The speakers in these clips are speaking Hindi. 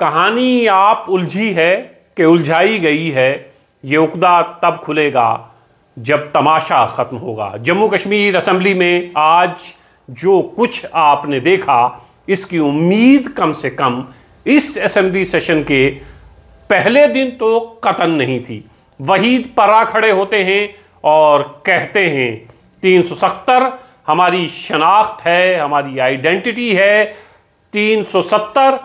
कहानी आप उलझी है कि उलझाई गई है ये उकदा तब खुलेगा जब तमाशा ख़त्म होगा जम्मू कश्मीर असम्बली में आज जो कुछ आपने देखा इसकी उम्मीद कम से कम इस असम्बली सेशन के पहले दिन तो कतन नहीं थी वहीद परा खड़े होते हैं और कहते हैं तीन सौ सत्तर हमारी शनाख्त है हमारी आइडेंटिटी है तीन सौ सत्तर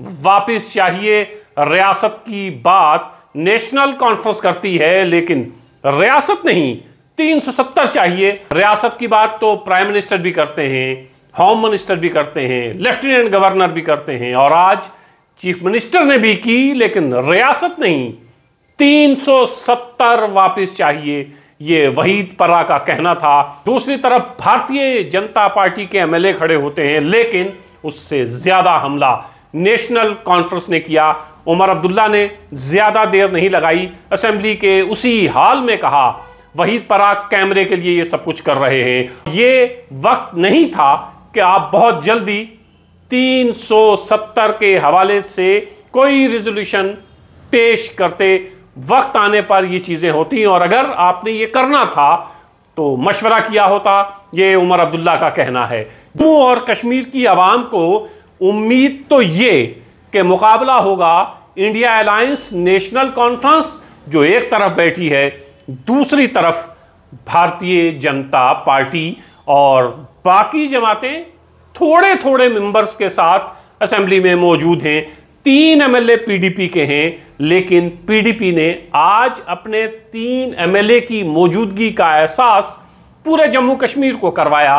वापस चाहिए रियासत की बात नेशनल कॉन्फ्रेंस करती है लेकिन रियासत नहीं 370 चाहिए रियासत की बात तो प्राइम मिनिस्टर भी करते हैं होम मिनिस्टर भी करते हैं लेफ्टिनेंट गवर्नर भी करते हैं और आज चीफ मिनिस्टर ने भी की लेकिन रियासत नहीं 370 वापस चाहिए ये वहीद परा का कहना था दूसरी तरफ भारतीय जनता पार्टी के एमएलए खड़े होते हैं लेकिन उससे ज्यादा हमला नेशनल कॉन्फ्रेंस ने किया उमर अब्दुल्ला ने ज़्यादा देर नहीं लगाई असेंबली के उसी हाल में कहा वहीद पराग कैमरे के लिए ये सब कुछ कर रहे हैं ये वक्त नहीं था कि आप बहुत जल्दी 370 के हवाले से कोई रिजोल्यूशन पेश करते वक्त आने पर ये चीज़ें होती और अगर आपने ये करना था तो मशवरा किया होता ये उमर अब्दुल्ला का कहना है जम्मू और कश्मीर की आवाम को उम्मीद तो ये कि मुकाबला होगा इंडिया अलायंस नेशनल कॉन्फ्रेंस जो एक तरफ बैठी है दूसरी तरफ भारतीय जनता पार्टी और बाकी जमातें थोड़े थोड़े मेंबर्स के साथ असेंबली में मौजूद हैं तीन एमएलए पीडीपी के हैं लेकिन पीडीपी ने आज अपने तीन एमएलए की मौजूदगी का एहसास पूरे जम्मू कश्मीर को करवाया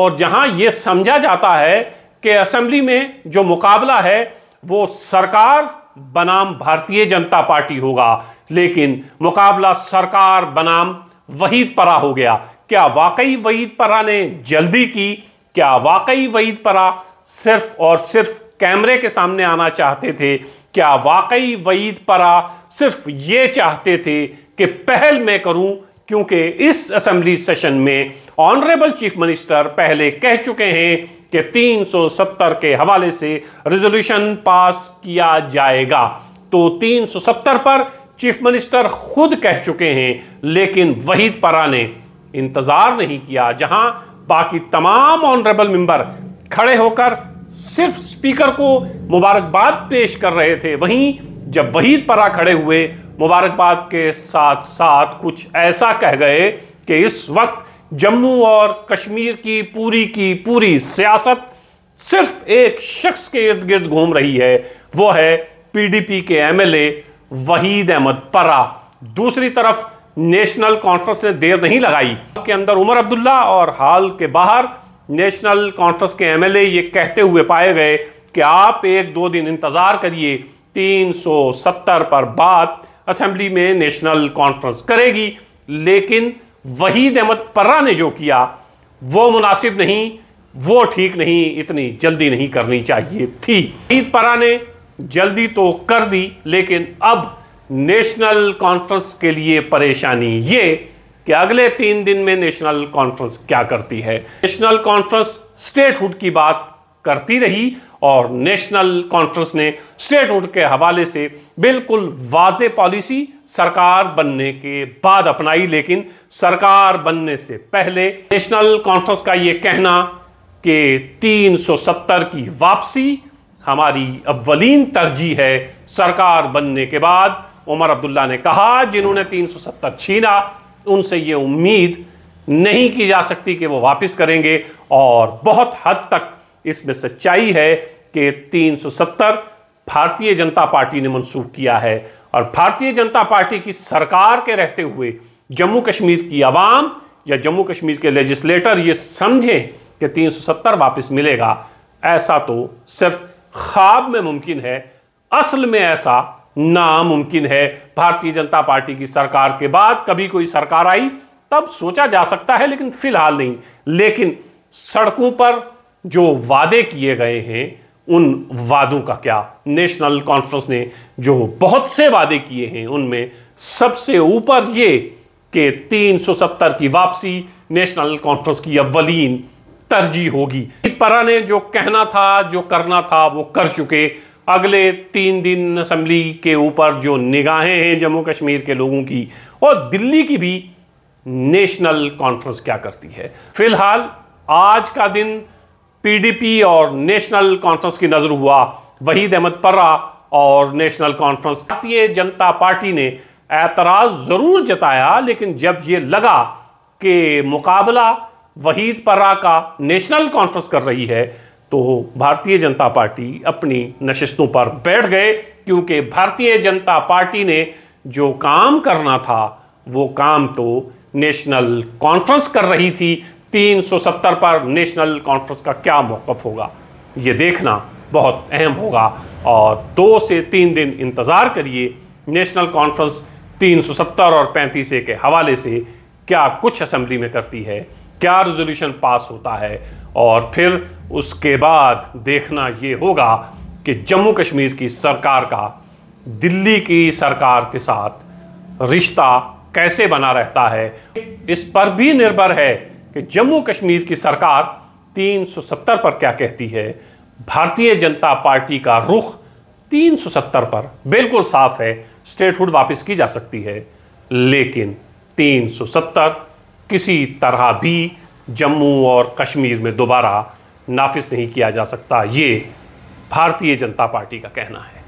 और जहां यह समझा जाता है कि असेंबली में जो मुकाबला है वो सरकार बनाम भारतीय जनता पार्टी होगा लेकिन मुकाबला सरकार बनाम वहीद परा हो गया क्या वाकई वहीद परा ने जल्दी की क्या वाकई वहीद परा सिर्फ और सिर्फ कैमरे के सामने आना चाहते थे क्या वाकई वहीद परा सिर्फ ये चाहते थे कि पहल मैं करूं क्योंकि इस असेंबली सेशन में ऑनरेबल चीफ मिनिस्टर पहले कह चुके हैं के 370 के हवाले से रेजोल्यूशन पास किया जाएगा तो 370 पर चीफ मिनिस्टर खुद कह चुके हैं लेकिन वहीद परा ने इंतजार नहीं किया जहां बाकी तमाम ऑनरेबल मेंबर खड़े होकर सिर्फ स्पीकर को मुबारकबाद पेश कर रहे थे वहीं जब वहीद परा खड़े हुए मुबारकबाद के साथ साथ कुछ ऐसा कह गए कि इस वक्त जम्मू और कश्मीर की पूरी की पूरी सियासत सिर्फ एक शख्स के इर्द गिर्द घूम रही है वो है पीडीपी के एमएलए वहीद अहमद परा दूसरी तरफ नेशनल कॉन्फ्रेंस ने देर नहीं लगाई के अंदर उमर अब्दुल्ला और हाल के बाहर नेशनल कॉन्फ्रेंस के एमएलए ये कहते हुए पाए गए कि आप एक दो दिन इंतज़ार करिए 370 पर बात असेंबली में नेशनल कॉन्फ्रेंस करेगी लेकिन वहीद अहमद पर्रा ने जो किया वो मुनासिब नहीं वो ठीक नहीं इतनी जल्दी नहीं करनी चाहिए थी वहीद पर्रा ने जल्दी तो कर दी लेकिन अब नेशनल कॉन्फ्रेंस के लिए परेशानी ये कि अगले तीन दिन में नेशनल कॉन्फ्रेंस क्या करती है नेशनल कॉन्फ्रेंस स्टेटहुड की बात करती रही और नेशनल कॉन्फ्रेंस ने स्टेट हुड के हवाले से बिल्कुल वाज पॉलिसी सरकार बनने के बाद अपनाई लेकिन सरकार बनने से पहले नेशनल कॉन्फ्रेंस का ये कहना कि 370 की वापसी हमारी अवलिन तरजीह है सरकार बनने के बाद उमर अब्दुल्ला ने कहा जिन्होंने 370 छीना उनसे ये उम्मीद नहीं की जा सकती कि वो वापस करेंगे और बहुत हद तक इसमें सच्चाई है कि 370 भारतीय जनता पार्टी ने मंसूब किया है और भारतीय जनता पार्टी की सरकार के रहते हुए जम्मू कश्मीर की आवाम या जम्मू कश्मीर के लेजिस्लेटर ये समझें कि 370 वापस मिलेगा ऐसा तो सिर्फ ख्वाब में मुमकिन है असल में ऐसा नामुमकिन है भारतीय जनता पार्टी की सरकार के बाद कभी कोई सरकार आई तब सोचा जा सकता है लेकिन फिलहाल नहीं लेकिन सड़कों पर जो वादे किए गए हैं उन वादों का क्या नेशनल कॉन्फ्रेंस ने जो बहुत से वादे किए हैं उनमें सबसे ऊपर ये कि 370 की वापसी नेशनल कॉन्फ्रेंस की अवलीन तरजीह होगी परा ने जो कहना था जो करना था वो कर चुके अगले तीन दिन असम्बली के ऊपर जो निगाहें हैं जम्मू कश्मीर के लोगों की और दिल्ली की भी नेशनल कॉन्फ्रेंस क्या करती है फिलहाल आज का दिन पीडीपी और नेशनल कॉन्फ्रेंस की नज़र हुआ वहीद अहमद पर्रा और नेशनल कॉन्फ्रेंस भारतीय जनता पार्टी ने एतराज़ ज़रूर जताया लेकिन जब ये लगा कि मुकाबला वहीद पर्रा का नेशनल कॉन्फ्रेंस कर रही है तो भारतीय जनता पार्टी अपनी नशस्तों पर बैठ गए क्योंकि भारतीय जनता पार्टी ने जो काम करना था वो काम तो नेशनल कॉन्फ्रेंस कर रही थी 370 पर नेशनल कॉन्फ्रेंस का क्या मौक़ होगा ये देखना बहुत अहम होगा और दो से तीन दिन इंतज़ार करिए नेशनल कॉन्फ्रेंस 370 और पैंतीस ए के हवाले से क्या कुछ असम्बली में करती है क्या रेजोल्यूशन पास होता है और फिर उसके बाद देखना ये होगा कि जम्मू कश्मीर की सरकार का दिल्ली की सरकार के साथ रिश्ता कैसे बना रहता है इस पर भी निर्भर है कि जम्मू कश्मीर की सरकार 370 पर क्या कहती है भारतीय जनता पार्टी का रुख 370 पर बिल्कुल साफ है स्टेटहुड वापस की जा सकती है लेकिन 370 किसी तरह भी जम्मू और कश्मीर में दोबारा नाफिज नहीं किया जा सकता ये भारतीय जनता पार्टी का कहना है